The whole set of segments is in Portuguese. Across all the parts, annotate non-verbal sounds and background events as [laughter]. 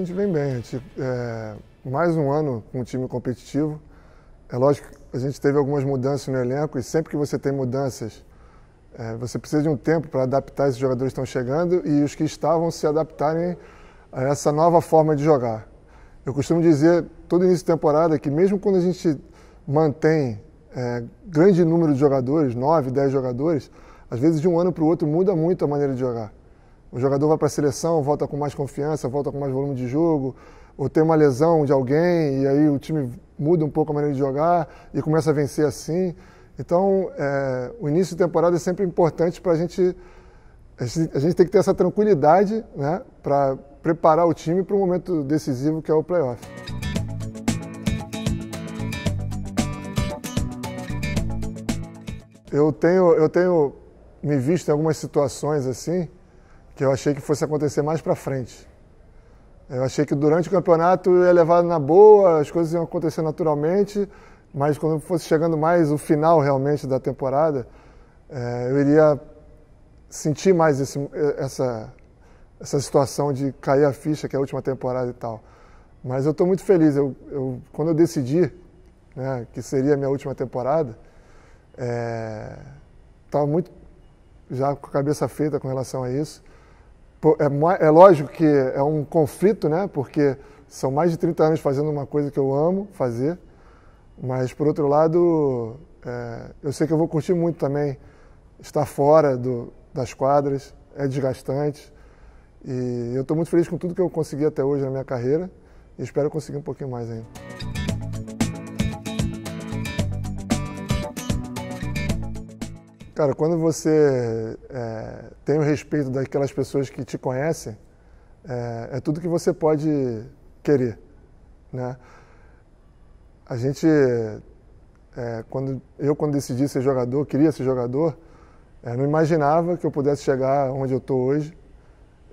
a gente vem bem. A gente, é, mais um ano com um time competitivo. É lógico que a gente teve algumas mudanças no elenco e sempre que você tem mudanças, é, você precisa de um tempo para adaptar esses jogadores que estão chegando e os que estavam se adaptarem a essa nova forma de jogar. Eu costumo dizer, todo início de temporada, que mesmo quando a gente mantém é, grande número de jogadores, 9, 10 jogadores, às vezes de um ano para o outro muda muito a maneira de jogar. O jogador vai para a seleção, volta com mais confiança, volta com mais volume de jogo, ou tem uma lesão de alguém e aí o time muda um pouco a maneira de jogar e começa a vencer assim. Então, é, o início de temporada é sempre importante para a gente. A gente tem que ter essa tranquilidade né, para preparar o time para o momento decisivo que é o playoff. Eu tenho, eu tenho me visto em algumas situações assim que eu achei que fosse acontecer mais para frente. Eu achei que durante o campeonato eu ia levar na boa, as coisas iam acontecer naturalmente, mas quando fosse chegando mais o final realmente da temporada, é, eu iria sentir mais esse, essa, essa situação de cair a ficha, que é a última temporada e tal. Mas eu estou muito feliz. Eu, eu, quando eu decidi né, que seria a minha última temporada, estava é, muito já com a cabeça feita com relação a isso. É, é, lógico que é um conflito, né? Porque são mais de 30 anos fazendo uma coisa que eu amo fazer, mas por outro lado, é, eu sei que eu vou curtir muito também estar fora do, das quadras, é desgastante. E eu estou muito feliz com tudo que eu consegui até hoje na minha carreira e espero conseguir um pouquinho mais ainda. Cara, quando você é, tem o respeito daquelas pessoas que te conhecem, é, é tudo que você pode querer, né? A gente, é, quando eu quando decidi ser jogador, queria ser jogador, é, não imaginava que eu pudesse chegar onde eu estou hoje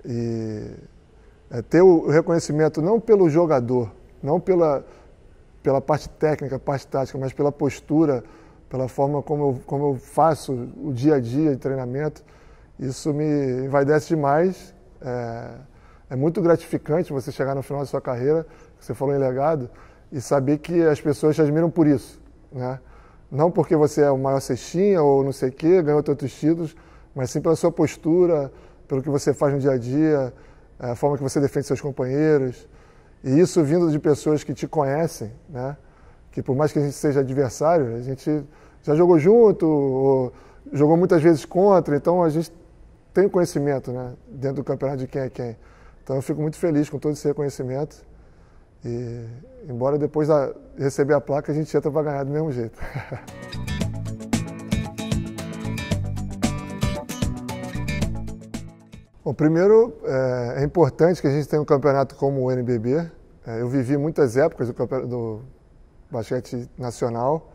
e é, ter o reconhecimento não pelo jogador, não pela pela parte técnica, parte tática, mas pela postura pela forma como eu, como eu faço o dia a dia de treinamento. Isso me envaidece demais. É, é muito gratificante você chegar no final da sua carreira, você falou em legado, e saber que as pessoas te admiram por isso. Né? Não porque você é o maior cestinha ou não sei o quê, ganhou tantos títulos, mas sim pela sua postura, pelo que você faz no dia a dia, é, a forma que você defende seus companheiros. E isso vindo de pessoas que te conhecem, né? que por mais que a gente seja adversário, a gente já jogou junto, jogou muitas vezes contra, então a gente tem conhecimento né, dentro do campeonato de quem é quem. Então eu fico muito feliz com todo esse reconhecimento. E embora depois de receber a placa, a gente entra para ganhar do mesmo jeito. [laughs] Bom, primeiro, é, é, importante que a gente tenha um campeonato como o NBB. É, eh, eu vivi muitas épocas do, do basquete nacional.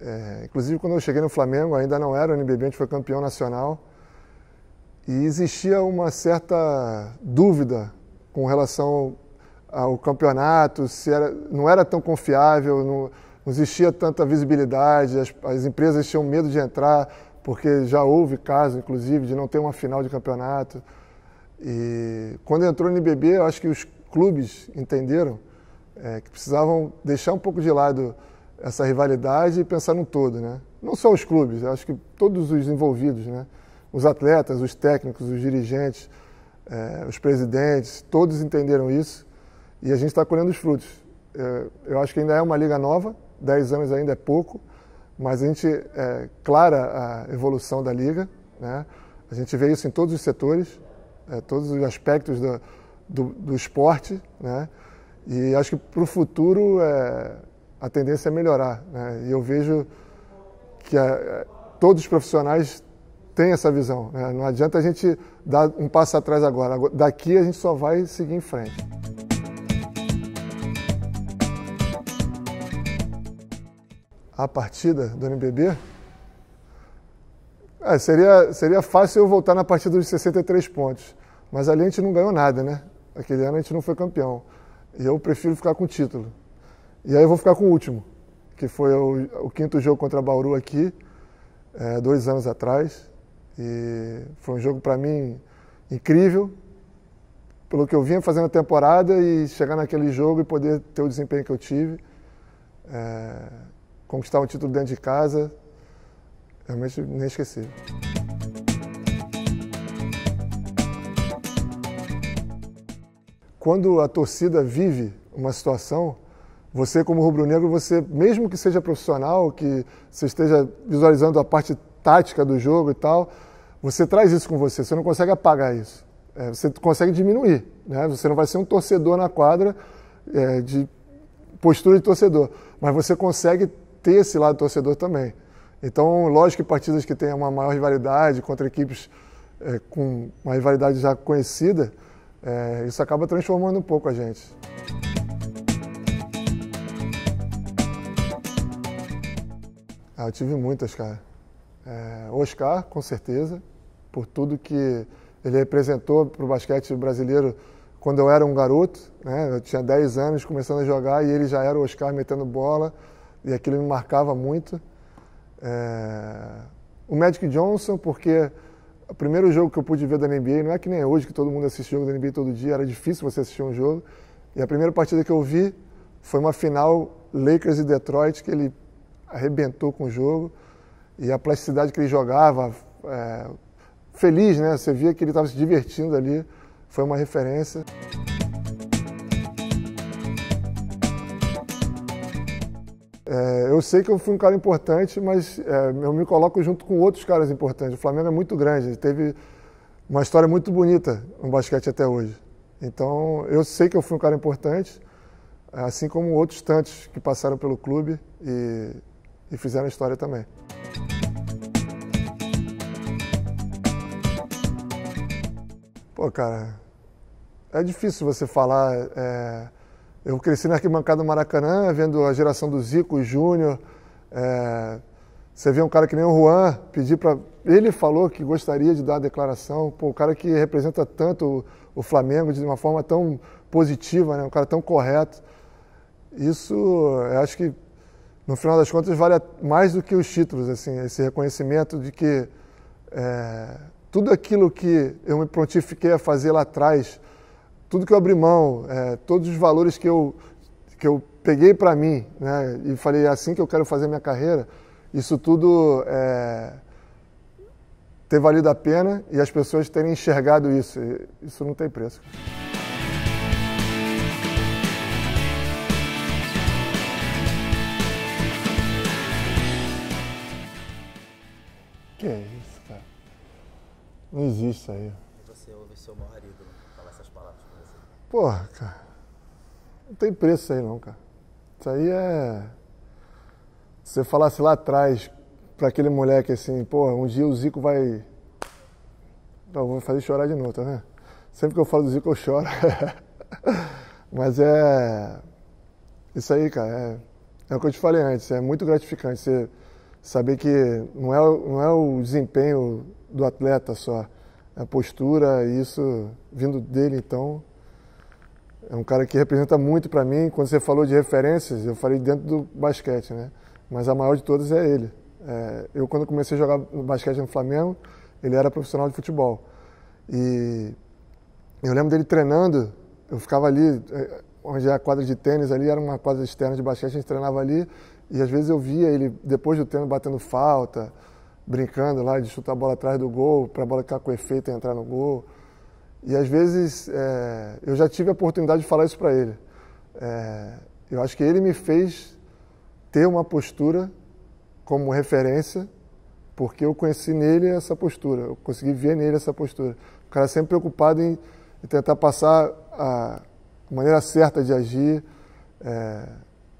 É, inclusive, quando eu cheguei no Flamengo, ainda não era o NBB, a gente foi campeão nacional. E existia uma certa dúvida com relação ao campeonato, se era, não era tão confiável, não, não existia tanta visibilidade, as, as, empresas tinham medo de entrar, porque já houve casos, inclusive, de não ter uma final de campeonato. E quando entrou no NBB, eu acho que os clubes entenderam é, que precisavam deixar um pouco de lado essa rivalidade e pensar no todo, né? Não só os clubes, acho que todos os envolvidos, né? Os atletas, os técnicos, os dirigentes, é, os presidentes, todos entenderam isso e a gente está colhendo os frutos. É, eu acho que ainda é uma liga nova, 10 anos ainda é pouco, mas a gente é, clara a evolução da liga, né? A gente vê isso em todos os setores, é, todos os aspectos do, do, do esporte, né? E acho que para o futuro é, a tendência é melhorar. Né? E eu vejo que a, é, é, todos os profissionais têm essa visão. Né? Não adianta a gente dar um passo atrás agora. Daqui a gente só vai seguir em frente. A partida do NBB? É, seria, seria fácil eu voltar na partida dos 63 pontos. Mas ali a gente não ganhou nada, né? Aquele ano a gente não foi campeão. E eu prefiro ficar com o título. E aí eu vou ficar com o último, que foi o, o quinto jogo contra a Bauru aqui, é, dois anos atrás. E foi um jogo para mim incrível, pelo que eu vinha fazendo a temporada e chegar naquele jogo e poder ter o desempenho que eu tive. É, conquistar um título dentro de casa, realmente nem esqueci quando a torcida vive uma situação, você como rubro-negro, você mesmo que seja profissional, que você esteja visualizando a parte tática do jogo e tal, você traz isso com você, você não consegue apagar isso. É, você consegue diminuir, né? Você não vai ser um torcedor na quadra é, de postura de torcedor, mas você consegue ter esse lado torcedor também. Então, lógico que partidas que tenham uma maior rivalidade contra equipes é, com uma rivalidade já conhecida, é, isso acaba transformando um pouco a gente. Ah, eu tive muitas, cara. É, Oscar, com certeza, por tudo que ele representou para o basquete brasileiro quando eu era um garoto, né? Eu tinha 10 anos começando a jogar e ele já era o Oscar metendo bola e aquilo me marcava muito. É... O Magic Johnson, porque o primeiro jogo que eu pude ver da NBA, não é que nem hoje que todo mundo assiste jogo da NBA todo dia, era difícil você assistir um jogo. E a primeira partida que eu vi foi uma final Lakers e Detroit, que ele arrebentou com o jogo. E a plasticidade que ele jogava, é, feliz, né? Você via que ele estava se divertindo ali, foi uma referência. É, eu sei que eu fui um cara importante, mas é, eu me coloco junto com outros caras importantes. O Flamengo é muito grande, teve uma história muito bonita no basquete até hoje. Então, eu sei que eu fui um cara importante, assim como outros tantos que passaram pelo clube e, e fizeram a história também. Pô, cara, é difícil você falar. É eu cresci na arquibancada do Maracanã, vendo a geração do Zico, Júnior. É... Você vê um cara que nem o Juan pedir para. Ele falou que gostaria de dar a declaração. Pô, o cara que representa tanto o, o Flamengo de uma forma tão positiva, né? um cara tão correto. Isso, eu acho que, no final das contas, vale mais do que os títulos, assim, esse reconhecimento de que é, tudo aquilo que eu me prontifiquei a fazer lá atrás, tudo que eu abri mão, é, todos os valores que eu, que eu peguei para mim, né, e falei é assim que eu quero fazer minha carreira, isso tudo é, ter valido a pena e as pessoas terem enxergado isso. Isso não tem preço. Que é isso, cara? Não existe isso aí. Você ouve seu marido essas palavras Porra, cara, não tem preço isso aí não, cara. Isso aí é. Se você falasse lá atrás para aquele moleque assim, porra, um dia o Zico vai. Não, vou fazer chorar de novo, tá vendo? Sempre que eu falo do Zico eu choro. [laughs] Mas é. Isso aí, cara, é... é, o que eu te falei antes, é muito gratificante você saber que não é, não é o desempenho do atleta só a postura, isso vindo dele, então. É um cara que representa muito para mim. Quando você falou de referências, eu falei dentro do basquete, né? Mas a maior de todas é ele. É, eu, quando comecei a jogar basquete no Flamengo, ele era profissional de futebol. E eu lembro dele treinando, eu ficava ali, é, onde é a quadra de tênis ali, era uma quadra externa de basquete, a gente treinava ali. E às vezes eu via ele, depois do treino, batendo falta, brincando lá de chutar a bola atrás do gol, para a bola ficar com efeito e entrar no gol. E às vezes é, eu já tive a oportunidade de falar isso para ele. É, eu acho que ele me fez ter uma postura como referência, porque eu conheci nele essa postura, eu consegui ver nele essa postura. O cara sempre preocupado em, em tentar passar a maneira certa de agir, é,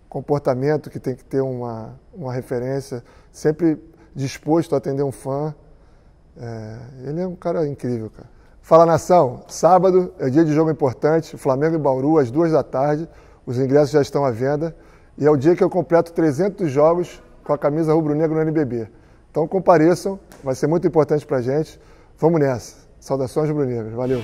comportamento que tem que ter uma, uma referência, sempre disposto a atender um fã. É, ele é um cara incrível, cara. Fala nação, sábado é dia de jogo importante, Flamengo e Bauru, às duas da tarde. Os ingressos já estão à venda. E é o dia que eu completo 300 jogos com a camisa rubro-negra no NBB. Então compareçam, vai ser muito importante pra gente. Vamos nessa. Saudações rubro-negras. Valeu.